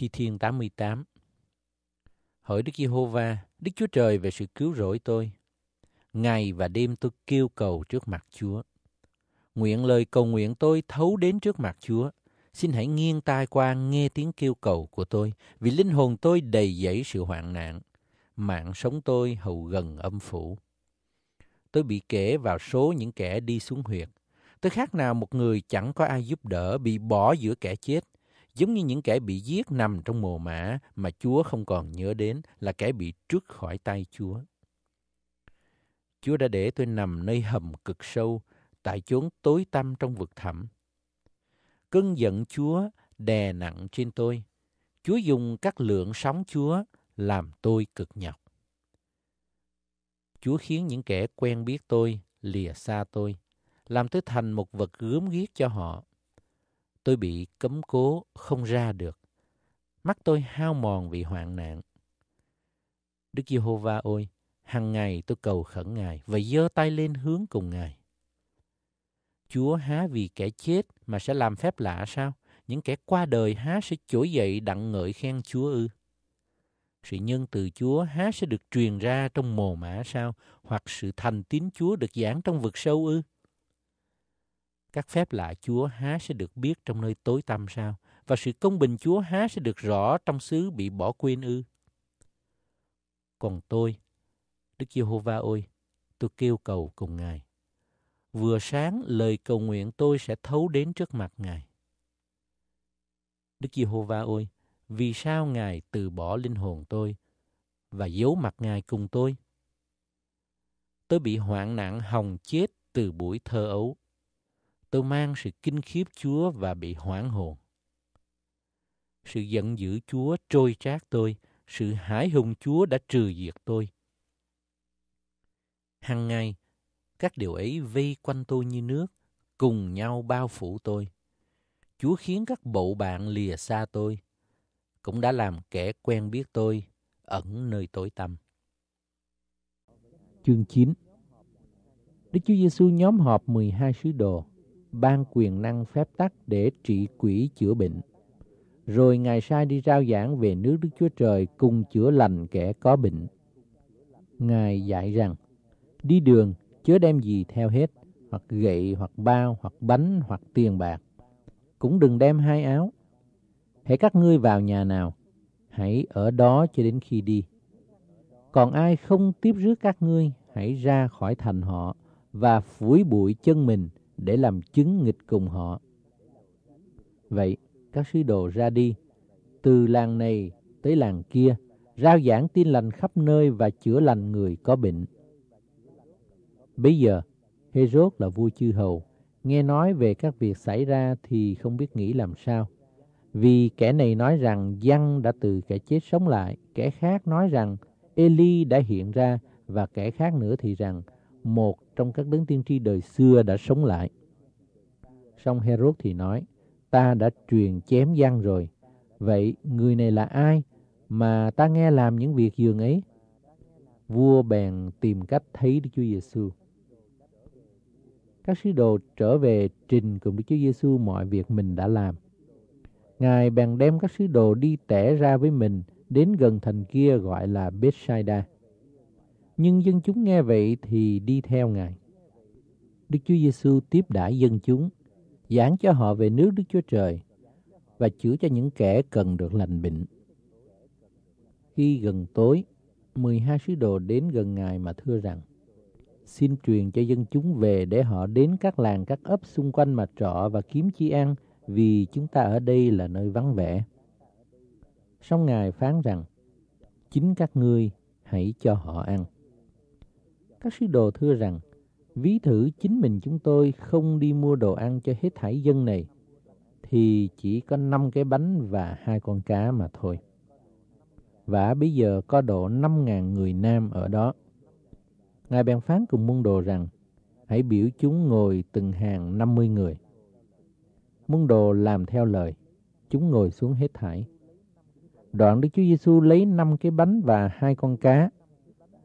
Thi Thiên 88 Hỏi Đức Giê-hô-va, Đức Chúa Trời về sự cứu rỗi tôi. Ngày và đêm tôi kêu cầu trước mặt Chúa. Nguyện lời cầu nguyện tôi thấu đến trước mặt Chúa. Xin hãy nghiêng tai qua nghe tiếng kêu cầu của tôi, vì linh hồn tôi đầy dẫy sự hoạn nạn. Mạng sống tôi hầu gần âm phủ. Tôi bị kể vào số những kẻ đi xuống huyệt. Tôi khác nào một người chẳng có ai giúp đỡ, bị bỏ giữa kẻ chết – giống như những kẻ bị giết nằm trong mồ mã mà Chúa không còn nhớ đến là kẻ bị trước khỏi tay Chúa. Chúa đã để tôi nằm nơi hầm cực sâu, tại chốn tối tăm trong vực thẳm. Cơn giận Chúa đè nặng trên tôi. Chúa dùng các lượng sóng Chúa làm tôi cực nhọc. Chúa khiến những kẻ quen biết tôi lìa xa tôi, làm tôi thành một vật gớm ghiếc cho họ tôi bị cấm cố không ra được. Mắt tôi hao mòn vì hoạn nạn. Đức Giê-hô-va ôi, hàng ngày tôi cầu khẩn Ngài và giơ tay lên hướng cùng Ngài. Chúa há vì kẻ chết mà sẽ làm phép lạ sao? Những kẻ qua đời há sẽ trỗi dậy đặng ngợi khen Chúa ư? Sự nhân từ Chúa há sẽ được truyền ra trong mồ mã sao? Hoặc sự thành tín Chúa được giảng trong vực sâu ư? các phép lạ Chúa há sẽ được biết trong nơi tối tăm sao? Và sự công bình Chúa há sẽ được rõ trong xứ bị bỏ quên ư? Còn tôi, Đức Giê-hô-va ơi, tôi kêu cầu cùng Ngài. Vừa sáng lời cầu nguyện tôi sẽ thấu đến trước mặt Ngài. Đức Giê-hô-va ơi, vì sao Ngài từ bỏ linh hồn tôi và giấu mặt Ngài cùng tôi? Tôi bị hoạn nạn hồng chết từ buổi thơ ấu tôi mang sự kinh khiếp Chúa và bị hoảng hồn. Sự giận dữ Chúa trôi trát tôi, sự hãi hùng Chúa đã trừ diệt tôi. Hằng ngày, các điều ấy vây quanh tôi như nước, cùng nhau bao phủ tôi. Chúa khiến các bộ bạn lìa xa tôi, cũng đã làm kẻ quen biết tôi ẩn nơi tối tăm. Chương 9 Đức Chúa Giêsu nhóm họp 12 sứ đồ ban quyền năng phép tắc để trị quỷ chữa bệnh. Rồi Ngài sai đi rao giảng về nước Đức Chúa Trời cùng chữa lành kẻ có bệnh. Ngài dạy rằng, đi đường chớ đem gì theo hết, hoặc gậy, hoặc bao, hoặc bánh, hoặc tiền bạc. Cũng đừng đem hai áo. Hãy các ngươi vào nhà nào, hãy ở đó cho đến khi đi. Còn ai không tiếp rước các ngươi, hãy ra khỏi thành họ và phủi bụi chân mình để làm chứng nghịch cùng họ. Vậy, các sứ đồ ra đi, từ làng này tới làng kia, rao giảng tin lành khắp nơi và chữa lành người có bệnh. Bây giờ, Herod là vua chư hầu, nghe nói về các việc xảy ra thì không biết nghĩ làm sao. Vì kẻ này nói rằng dân đã từ kẻ chết sống lại, kẻ khác nói rằng Eli đã hiện ra và kẻ khác nữa thì rằng một trong các đấng tiên tri đời xưa đã sống lại. Song Herod thì nói, ta đã truyền chém gian rồi, vậy người này là ai mà ta nghe làm những việc dường ấy? Vua bèn tìm cách thấy Đức Chúa Giêsu. Các sứ đồ trở về trình cùng Đức Chúa Giêsu mọi việc mình đã làm. Ngài bèn đem các sứ đồ đi tẻ ra với mình đến gần thành kia gọi là Bethsaida. Nhưng dân chúng nghe vậy thì đi theo Ngài. Đức Chúa Giêsu tiếp đãi dân chúng, giảng cho họ về nước Đức Chúa Trời và chữa cho những kẻ cần được lành bệnh. Khi gần tối, 12 sứ đồ đến gần Ngài mà thưa rằng, xin truyền cho dân chúng về để họ đến các làng các ấp xung quanh mà trọ và kiếm chi ăn vì chúng ta ở đây là nơi vắng vẻ. Song Ngài phán rằng, chính các ngươi hãy cho họ ăn. Các sứ đồ thưa rằng, ví thử chính mình chúng tôi không đi mua đồ ăn cho hết thảy dân này, thì chỉ có 5 cái bánh và hai con cá mà thôi. Và bây giờ có độ 5.000 người nam ở đó. Ngài bèn phán cùng môn đồ rằng, hãy biểu chúng ngồi từng hàng 50 người. Môn đồ làm theo lời, chúng ngồi xuống hết thảy. Đoạn Đức Chúa Giêsu lấy năm cái bánh và hai con cá,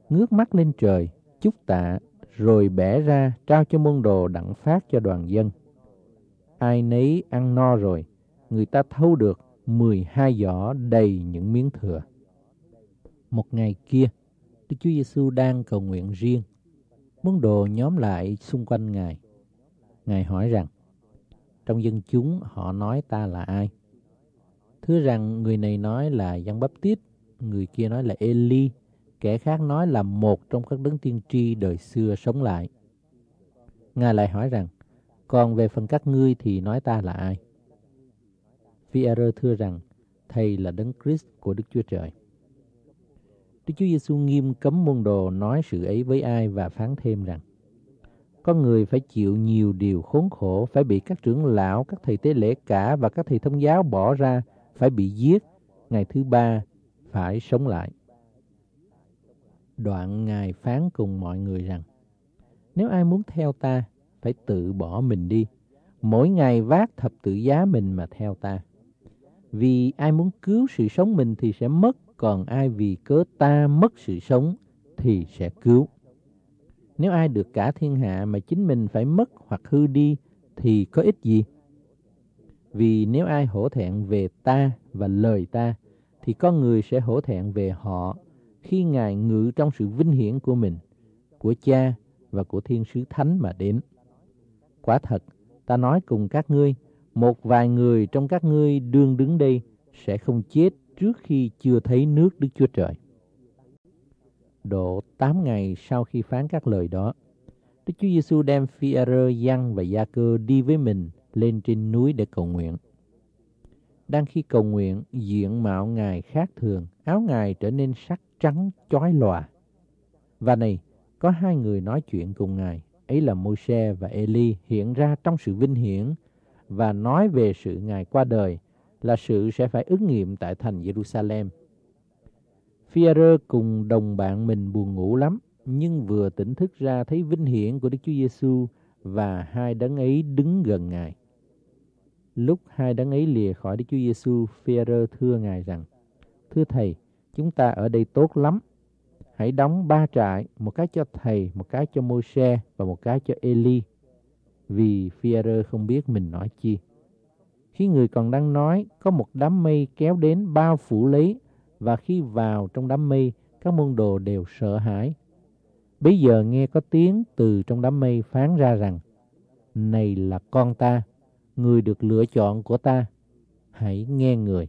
ngước mắt lên trời, chúc tạ, rồi bẻ ra trao cho môn đồ đặng phát cho đoàn dân. Ai nấy ăn no rồi, người ta thâu được 12 giỏ đầy những miếng thừa. Một ngày kia, Đức Chúa Giêsu đang cầu nguyện riêng. Môn đồ nhóm lại xung quanh Ngài. Ngài hỏi rằng, trong dân chúng họ nói ta là ai? thứ rằng người này nói là Giăng Baptist, người kia nói là Eli, kẻ khác nói là một trong các đấng tiên tri đời xưa sống lại. Ngài lại hỏi rằng, còn về phần các ngươi thì nói ta là ai? Pierre thưa rằng, Thầy là đấng Christ của Đức Chúa Trời. Đức Chúa Giêsu nghiêm cấm môn đồ nói sự ấy với ai và phán thêm rằng, con người phải chịu nhiều điều khốn khổ, phải bị các trưởng lão, các thầy tế lễ cả và các thầy thông giáo bỏ ra, phải bị giết, ngày thứ ba phải sống lại. Đoạn Ngài phán cùng mọi người rằng, Nếu ai muốn theo ta, phải tự bỏ mình đi, mỗi ngày vác thập tự giá mình mà theo ta. Vì ai muốn cứu sự sống mình thì sẽ mất, còn ai vì cớ ta mất sự sống thì sẽ cứu. Nếu ai được cả thiên hạ mà chính mình phải mất hoặc hư đi thì có ích gì? Vì nếu ai hổ thẹn về ta và lời ta thì con người sẽ hổ thẹn về họ khi Ngài ngự trong sự vinh hiển của mình, của cha và của thiên sứ thánh mà đến. Quả thật, ta nói cùng các ngươi, một vài người trong các ngươi đương đứng đây sẽ không chết trước khi chưa thấy nước Đức Chúa Trời. Độ 8 ngày sau khi phán các lời đó, Đức Chúa Giêsu đem Phi-e-rơ, Giăng và Gia-cơ đi với mình lên trên núi để cầu nguyện đang khi cầu nguyện, diện mạo Ngài khác thường, áo Ngài trở nên sắc trắng, chói lòa. Và này, có hai người nói chuyện cùng Ngài, ấy là Môi-se và Eli hiện ra trong sự vinh hiển và nói về sự Ngài qua đời là sự sẽ phải ứng nghiệm tại thành Jerusalem. Phi-a-rơ cùng đồng bạn mình buồn ngủ lắm, nhưng vừa tỉnh thức ra thấy vinh hiển của Đức Chúa Giêsu và hai đấng ấy đứng gần Ngài. Lúc hai đấng ấy lìa khỏi Đức Chúa Giêsu, Phêrô thưa ngài rằng: Thưa thầy, chúng ta ở đây tốt lắm. Hãy đóng ba trại, một cái cho thầy, một cái cho Môi-se và một cái cho Eli. Vì Phêrô không biết mình nói chi. Khi người còn đang nói, có một đám mây kéo đến bao phủ lấy và khi vào trong đám mây, các môn đồ đều sợ hãi. Bây giờ nghe có tiếng từ trong đám mây phán ra rằng: Này là con ta, người được lựa chọn của ta, hãy nghe người.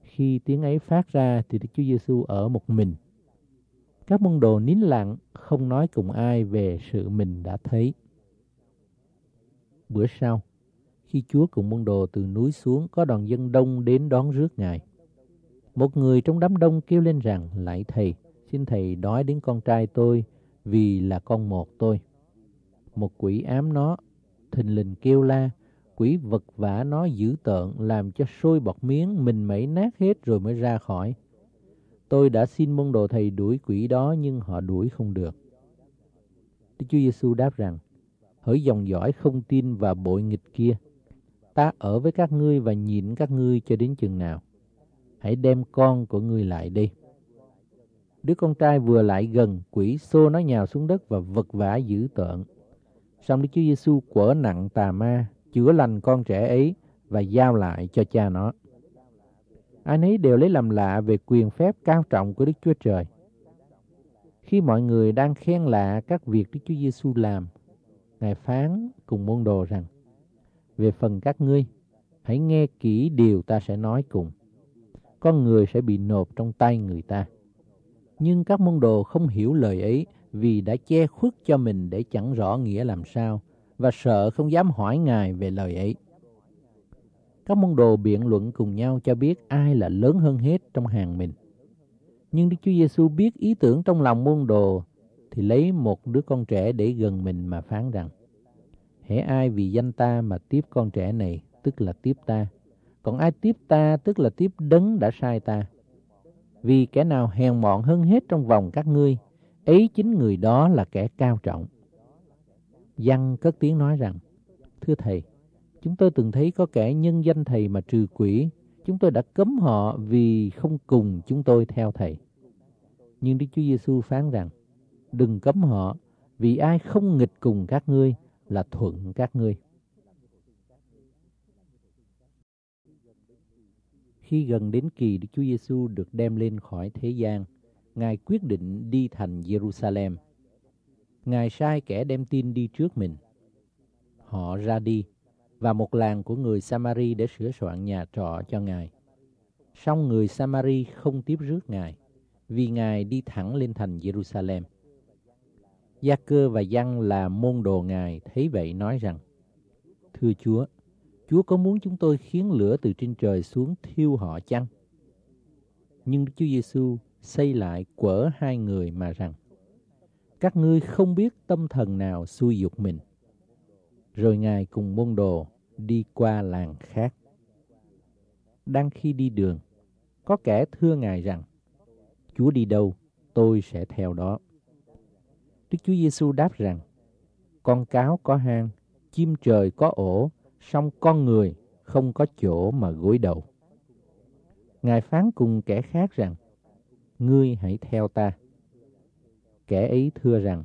Khi tiếng ấy phát ra thì Đức Chúa Giêsu ở một mình. Các môn đồ nín lặng, không nói cùng ai về sự mình đã thấy. Bữa sau, khi Chúa cùng môn đồ từ núi xuống có đoàn dân đông đến đón rước Ngài. Một người trong đám đông kêu lên rằng, Lạy Thầy, xin Thầy đói đến con trai tôi vì là con một tôi. Một quỷ ám nó thình lình kêu la, quỷ vật vã nó dữ tợn làm cho sôi bọt miếng, mình mẩy nát hết rồi mới ra khỏi. Tôi đã xin môn đồ thầy đuổi quỷ đó nhưng họ đuổi không được. Đức Chúa Giêsu đáp rằng, hỡi dòng dõi không tin và bội nghịch kia, ta ở với các ngươi và nhịn các ngươi cho đến chừng nào. Hãy đem con của ngươi lại đi Đứa con trai vừa lại gần, quỷ xô nó nhào xuống đất và vật vã dữ tợn, Xong Đức Chúa Giêsu quở nặng tà ma, chữa lành con trẻ ấy và giao lại cho cha nó. Ai nấy đều lấy làm lạ về quyền phép cao trọng của Đức Chúa Trời. Khi mọi người đang khen lạ các việc Đức Chúa Giêsu làm, Ngài phán cùng môn đồ rằng, Về phần các ngươi, hãy nghe kỹ điều ta sẽ nói cùng. Con người sẽ bị nộp trong tay người ta. Nhưng các môn đồ không hiểu lời ấy vì đã che khuất cho mình để chẳng rõ nghĩa làm sao và sợ không dám hỏi Ngài về lời ấy. Các môn đồ biện luận cùng nhau cho biết ai là lớn hơn hết trong hàng mình. Nhưng Đức Chúa Giêsu biết ý tưởng trong lòng môn đồ thì lấy một đứa con trẻ để gần mình mà phán rằng Hễ ai vì danh ta mà tiếp con trẻ này tức là tiếp ta, còn ai tiếp ta tức là tiếp đấng đã sai ta. Vì kẻ nào hèn mọn hơn hết trong vòng các ngươi Ấy chính người đó là kẻ cao trọng. Văn cất tiếng nói rằng, Thưa Thầy, chúng tôi từng thấy có kẻ nhân danh Thầy mà trừ quỷ. Chúng tôi đã cấm họ vì không cùng chúng tôi theo Thầy. Nhưng Đức Chúa Giêsu phán rằng, Đừng cấm họ, vì ai không nghịch cùng các ngươi là thuận các ngươi. Khi gần đến kỳ Đức Chúa Giêsu được đem lên khỏi thế gian, Ngài quyết định đi thành Jerusalem. Ngài sai kẻ đem tin đi trước mình. Họ ra đi, và một làng của người Samari để sửa soạn nhà trọ cho Ngài. Song người Samari không tiếp rước Ngài, vì Ngài đi thẳng lên thành Jerusalem. Gia cơ và Giăng là môn đồ Ngài thấy vậy nói rằng, Thưa Chúa, Chúa có muốn chúng tôi khiến lửa từ trên trời xuống thiêu họ chăng? Nhưng Chúa Giêsu xây lại quở hai người mà rằng các ngươi không biết tâm thần nào xui dục mình rồi ngài cùng môn đồ đi qua làng khác đang khi đi đường có kẻ thưa ngài rằng chúa đi đâu tôi sẽ theo đó đức chúa giêsu đáp rằng con cáo có hang chim trời có ổ song con người không có chỗ mà gối đầu ngài phán cùng kẻ khác rằng ngươi hãy theo ta. Kẻ ấy thưa rằng,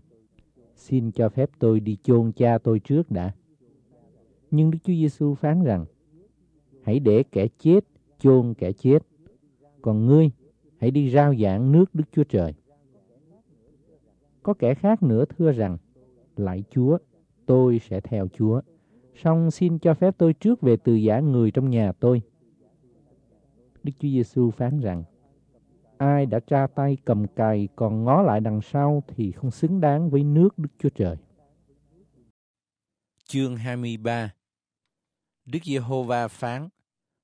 xin cho phép tôi đi chôn cha tôi trước đã. Nhưng Đức Chúa Giêsu phán rằng, hãy để kẻ chết chôn kẻ chết, còn ngươi hãy đi rao giảng nước Đức Chúa Trời. Có kẻ khác nữa thưa rằng, lại Chúa, tôi sẽ theo Chúa, song xin cho phép tôi trước về từ giả người trong nhà tôi. Đức Chúa Giêsu phán rằng, ai đã tra tay cầm cày còn ngó lại đằng sau thì không xứng đáng với nước Đức Chúa Trời. Chương 23 Đức Giê-hô-va phán,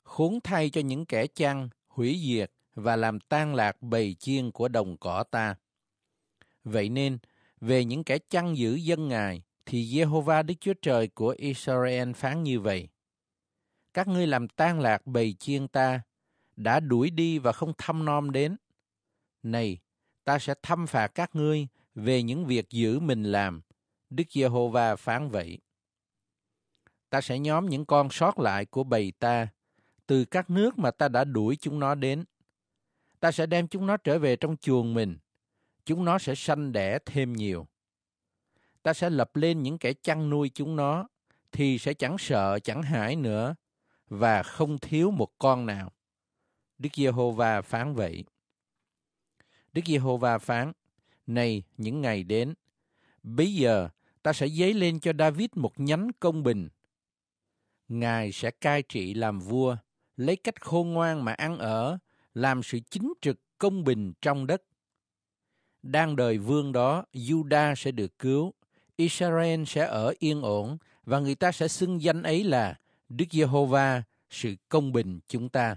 khốn thay cho những kẻ chăn, hủy diệt và làm tan lạc bầy chiên của đồng cỏ ta. Vậy nên, về những kẻ chăn giữ dân Ngài, thì Giê-hô-va Đức Chúa Trời của Israel phán như vậy. Các ngươi làm tan lạc bầy chiên ta, đã đuổi đi và không thăm nom đến, này, ta sẽ thăm phạt các ngươi về những việc giữ mình làm. Đức Giê-hô-va phán vậy. Ta sẽ nhóm những con sót lại của bầy ta từ các nước mà ta đã đuổi chúng nó đến. Ta sẽ đem chúng nó trở về trong chuồng mình. Chúng nó sẽ sanh đẻ thêm nhiều. Ta sẽ lập lên những kẻ chăn nuôi chúng nó thì sẽ chẳng sợ chẳng hãi nữa và không thiếu một con nào. Đức Giê-hô-va phán vậy. Đức Giê-hô-va phán, Này, những ngày đến, bây giờ ta sẽ dấy lên cho David một nhánh công bình. Ngài sẽ cai trị làm vua, lấy cách khôn ngoan mà ăn ở, làm sự chính trực công bình trong đất. Đang đời vương đó, Juda sẽ được cứu, Israel sẽ ở yên ổn và người ta sẽ xưng danh ấy là Đức Giê-hô-va, sự công bình chúng ta.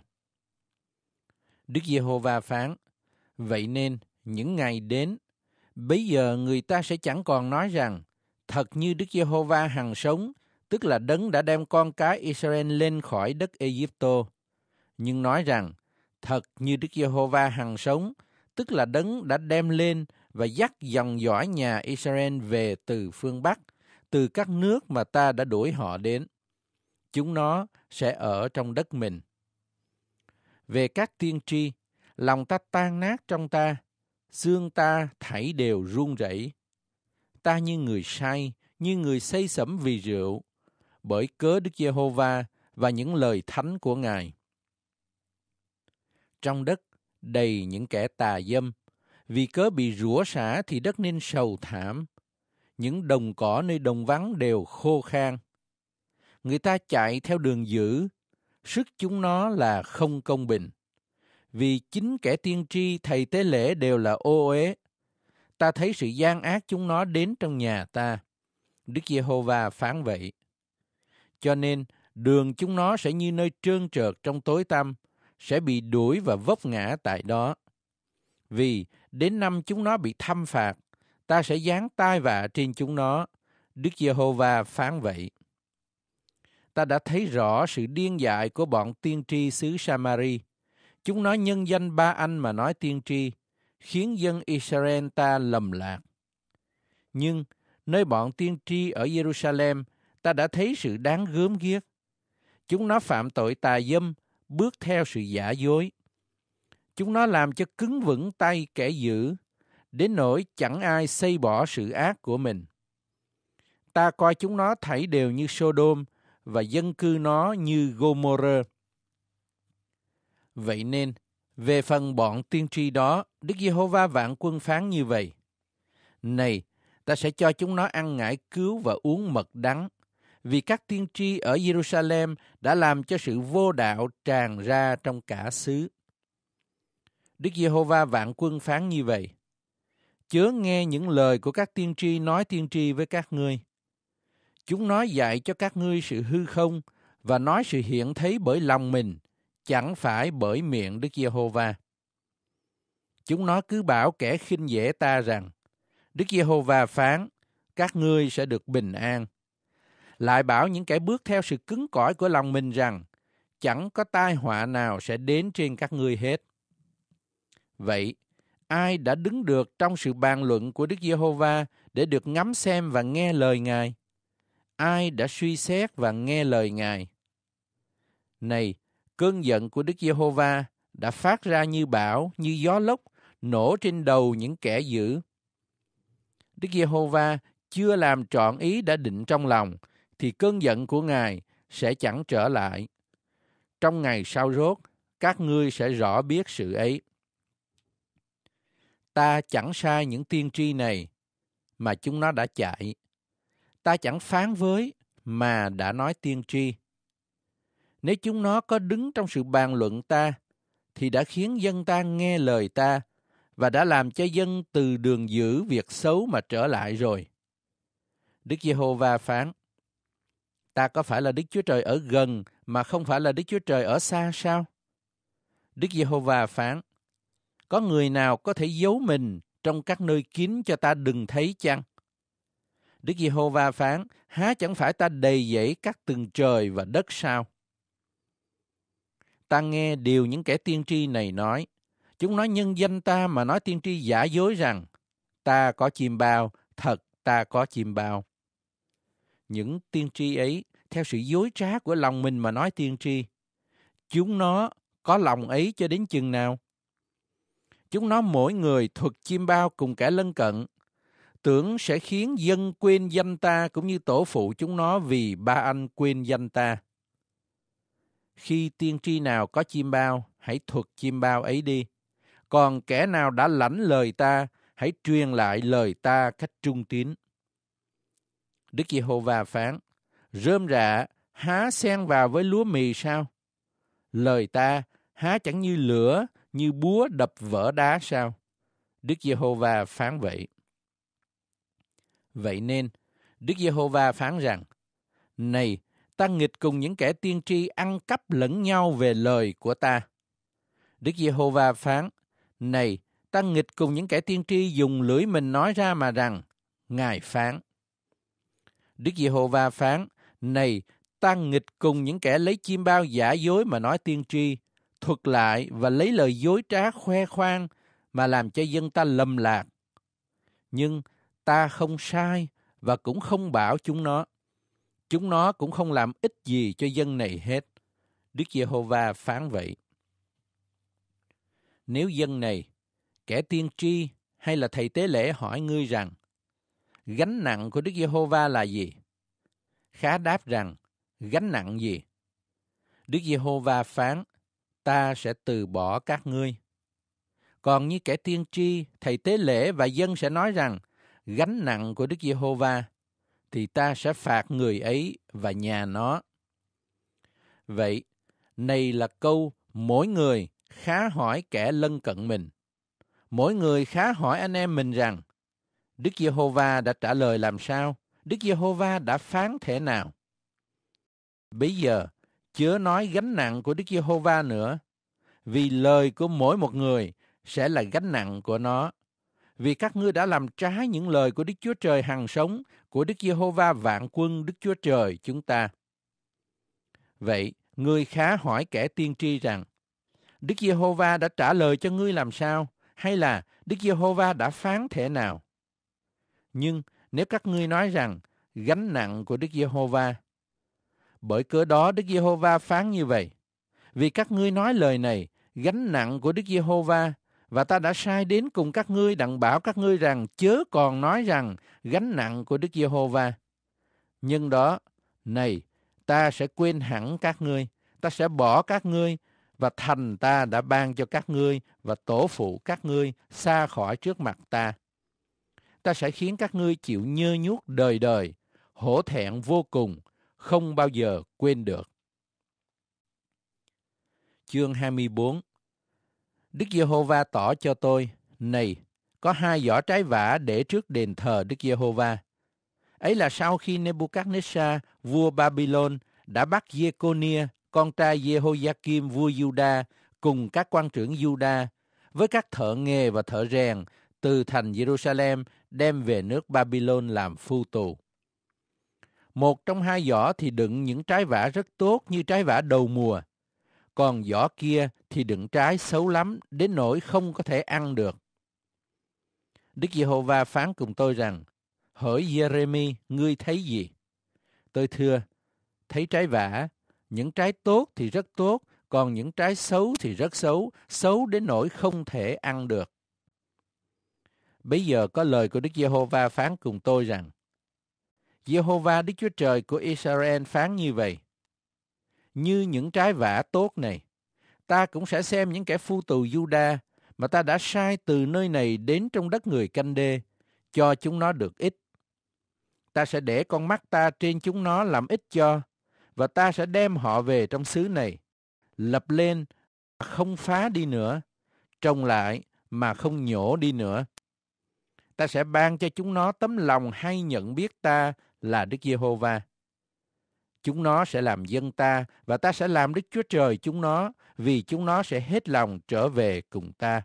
Đức Giê-hô-va phán: Vậy nên, những ngày đến, bây giờ người ta sẽ chẳng còn nói rằng, thật như Đức Giê-hô-va hằng sống, tức là đấng đã đem con cái Israel lên khỏi đất Egypto. Nhưng nói rằng, thật như Đức Giê-hô-va hằng sống, tức là đấng đã đem lên và dắt dòng dõi nhà Israel về từ phương Bắc, từ các nước mà ta đã đuổi họ đến. Chúng nó sẽ ở trong đất mình. Về các tiên tri, Lòng ta tan nát trong ta, xương ta thảy đều run rẩy. Ta như người say, như người say sẩm vì rượu, bởi cớ Đức Giê-hô-va và những lời thánh của Ngài. Trong đất đầy những kẻ tà dâm, vì cớ bị rủa xả thì đất nên sầu thảm. Những đồng cỏ nơi đồng vắng đều khô khan. Người ta chạy theo đường dữ, sức chúng nó là không công bình vì chính kẻ tiên tri thầy tế lễ đều là ô uế. Ta thấy sự gian ác chúng nó đến trong nhà ta. Đức Giê-hô-va phán vậy. Cho nên, đường chúng nó sẽ như nơi trơn trượt trong tối tăm, sẽ bị đuổi và vấp ngã tại đó. Vì đến năm chúng nó bị thâm phạt, ta sẽ giáng tai vạ trên chúng nó. Đức Giê-hô-va phán vậy. Ta đã thấy rõ sự điên dại của bọn tiên tri xứ Samari. Chúng nói nhân danh ba anh mà nói tiên tri, khiến dân Israel ta lầm lạc. Nhưng nơi bọn tiên tri ở Jerusalem, ta đã thấy sự đáng gớm ghiếc. Chúng nó phạm tội tà dâm, bước theo sự giả dối. Chúng nó làm cho cứng vững tay kẻ giữ đến nỗi chẳng ai xây bỏ sự ác của mình. Ta coi chúng nó thảy đều như Sodom và dân cư nó như Gomorrah Vậy nên, về phần bọn tiên tri đó, Đức Giê-hô-va vạn quân phán như vậy. Này, ta sẽ cho chúng nó ăn ngải cứu và uống mật đắng, vì các tiên tri ở Jerusalem đã làm cho sự vô đạo tràn ra trong cả xứ. Đức Giê-hô-va vạn quân phán như vậy. Chớ nghe những lời của các tiên tri nói tiên tri với các ngươi. Chúng nói dạy cho các ngươi sự hư không và nói sự hiện thấy bởi lòng mình, chẳng phải bởi miệng Đức Giê-hô-va. Chúng nó cứ bảo kẻ khinh dễ ta rằng, Đức Giê-hô-va phán, các ngươi sẽ được bình an. Lại bảo những kẻ bước theo sự cứng cỏi của lòng mình rằng, chẳng có tai họa nào sẽ đến trên các ngươi hết. Vậy, ai đã đứng được trong sự bàn luận của Đức Giê-hô-va để được ngắm xem và nghe lời Ngài? Ai đã suy xét và nghe lời Ngài? Này, Cơn giận của Đức Giê-hô-va đã phát ra như bão, như gió lốc, nổ trên đầu những kẻ dữ. Đức Giê-hô-va chưa làm trọn ý đã định trong lòng, thì cơn giận của Ngài sẽ chẳng trở lại. Trong ngày sau rốt, các ngươi sẽ rõ biết sự ấy. Ta chẳng sai những tiên tri này, mà chúng nó đã chạy. Ta chẳng phán với, mà đã nói tiên tri. Nếu chúng nó có đứng trong sự bàn luận ta, thì đã khiến dân ta nghe lời ta và đã làm cho dân từ đường giữ việc xấu mà trở lại rồi. Đức Giê-hô-va phán, Ta có phải là Đức Chúa Trời ở gần mà không phải là Đức Chúa Trời ở xa sao? Đức Giê-hô-va phán, Có người nào có thể giấu mình trong các nơi kín cho ta đừng thấy chăng? Đức Giê-hô-va phán, há chẳng phải ta đầy dẫy các từng trời và đất sao? ta nghe điều những kẻ tiên tri này nói. Chúng nói nhân danh ta mà nói tiên tri giả dối rằng, ta có chim bao, thật ta có chim bao. Những tiên tri ấy, theo sự dối trá của lòng mình mà nói tiên tri, chúng nó có lòng ấy cho đến chừng nào? Chúng nó mỗi người thuật chim bao cùng kẻ lân cận, tưởng sẽ khiến dân quên danh ta cũng như tổ phụ chúng nó vì ba anh quên danh ta. Khi tiên tri nào có chim bao, hãy thuật chim bao ấy đi. Còn kẻ nào đã lãnh lời ta, hãy truyền lại lời ta cách trung tín. Đức Giê-hô-va phán, rơm rạ há xen vào với lúa mì sao? Lời ta há chẳng như lửa, như búa đập vỡ đá sao? Đức Giê-hô-va phán vậy. Vậy nên, Đức Giê-hô-va phán rằng, Này, ta nghịch cùng những kẻ tiên tri ăn cắp lẫn nhau về lời của ta. Đức Giê-hô-va phán, Này, ta nghịch cùng những kẻ tiên tri dùng lưỡi mình nói ra mà rằng, Ngài phán. Đức Giê-hô-va phán, Này, ta nghịch cùng những kẻ lấy chim bao giả dối mà nói tiên tri, thuật lại và lấy lời dối trá khoe khoang mà làm cho dân ta lầm lạc. Nhưng ta không sai và cũng không bảo chúng nó. Chúng nó cũng không làm ích gì cho dân này hết. Đức Giê-hô-va phán vậy. Nếu dân này, kẻ tiên tri hay là thầy tế lễ hỏi ngươi rằng, gánh nặng của Đức Giê-hô-va là gì? Khá đáp rằng, gánh nặng gì? Đức Giê-hô-va phán, ta sẽ từ bỏ các ngươi. Còn như kẻ tiên tri, thầy tế lễ và dân sẽ nói rằng, gánh nặng của Đức Giê-hô-va thì ta sẽ phạt người ấy và nhà nó. Vậy, này là câu mỗi người khá hỏi kẻ lân cận mình. Mỗi người khá hỏi anh em mình rằng, Đức Giê-hô-va đã trả lời làm sao? Đức Giê-hô-va đã phán thế nào? Bây giờ, chớ nói gánh nặng của Đức Giê-hô-va nữa, vì lời của mỗi một người sẽ là gánh nặng của nó. Vì các ngươi đã làm trái những lời của Đức Chúa Trời hằng sống, của Đức Giê-hô-va vạn quân Đức Chúa Trời chúng ta. Vậy, người khá hỏi kẻ tiên tri rằng, Đức Giê-hô-va đã trả lời cho ngươi làm sao, hay là Đức Giê-hô-va đã phán thế nào? Nhưng nếu các ngươi nói rằng gánh nặng của Đức Giê-hô-va, bởi cớ đó Đức Giê-hô-va phán như vậy, vì các ngươi nói lời này, gánh nặng của Đức Giê-hô-va và ta đã sai đến cùng các ngươi đặng bảo các ngươi rằng chớ còn nói rằng gánh nặng của Đức Giê-hô-va. Nhưng đó, này, ta sẽ quên hẳn các ngươi, ta sẽ bỏ các ngươi và thành ta đã ban cho các ngươi và tổ phụ các ngươi xa khỏi trước mặt ta. Ta sẽ khiến các ngươi chịu nhơ nhuốc đời đời, hổ thẹn vô cùng, không bao giờ quên được. Chương 24 Đức Giê-hô-va tỏ cho tôi, này, có hai giỏ trái vả để trước đền thờ Đức Giê-hô-va. Ấy là sau khi Nebuchadnezzar, vua Babylon, đã bắt Jeconia, con trai Jehoiakim vua Juda, cùng các quan trưởng Juda, với các thợ nghề và thợ rèn từ thành Jerusalem đem về nước Babylon làm phu tù. Một trong hai giỏ thì đựng những trái vả rất tốt như trái vả đầu mùa, còn vỏ kia thì đựng trái xấu lắm đến nỗi không có thể ăn được. Đức Giê-hô-va phán cùng tôi rằng, hỏi Jeremy, ngươi thấy gì? Tôi thưa, thấy trái vả, những trái tốt thì rất tốt, còn những trái xấu thì rất xấu, xấu đến nỗi không thể ăn được. Bây giờ có lời của Đức Giê-hô-va phán cùng tôi rằng, Giê-hô-va Đức Chúa Trời của Israel phán như vậy như những trái vả tốt này. Ta cũng sẽ xem những kẻ phu tù Juda mà ta đã sai từ nơi này đến trong đất người canh đê, cho chúng nó được ít. Ta sẽ để con mắt ta trên chúng nó làm ít cho, và ta sẽ đem họ về trong xứ này, lập lên mà không phá đi nữa, trồng lại mà không nhổ đi nữa. Ta sẽ ban cho chúng nó tấm lòng hay nhận biết ta là Đức Giê-hô-va. Chúng nó sẽ làm dân ta và ta sẽ làm Đức Chúa Trời chúng nó vì chúng nó sẽ hết lòng trở về cùng ta.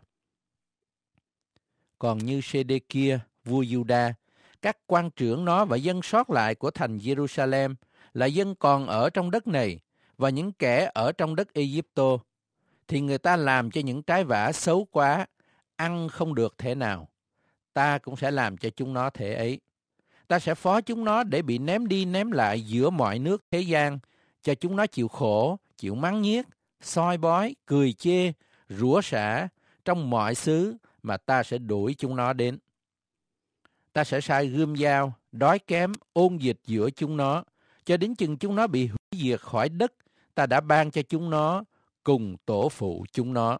Còn như Sê-đê kia, vua Giuđa, các quan trưởng nó và dân sót lại của thành Jerusalem là dân còn ở trong đất này và những kẻ ở trong đất Egypto, thì người ta làm cho những trái vả xấu quá, ăn không được thế nào. Ta cũng sẽ làm cho chúng nó thế ấy ta sẽ phó chúng nó để bị ném đi ném lại giữa mọi nước thế gian, cho chúng nó chịu khổ, chịu mắng nhiếc, soi bói, cười chê, rủa xả trong mọi xứ mà ta sẽ đuổi chúng nó đến. Ta sẽ sai gươm dao, đói kém, ôn dịch giữa chúng nó, cho đến chừng chúng nó bị hủy diệt khỏi đất, ta đã ban cho chúng nó cùng tổ phụ chúng nó.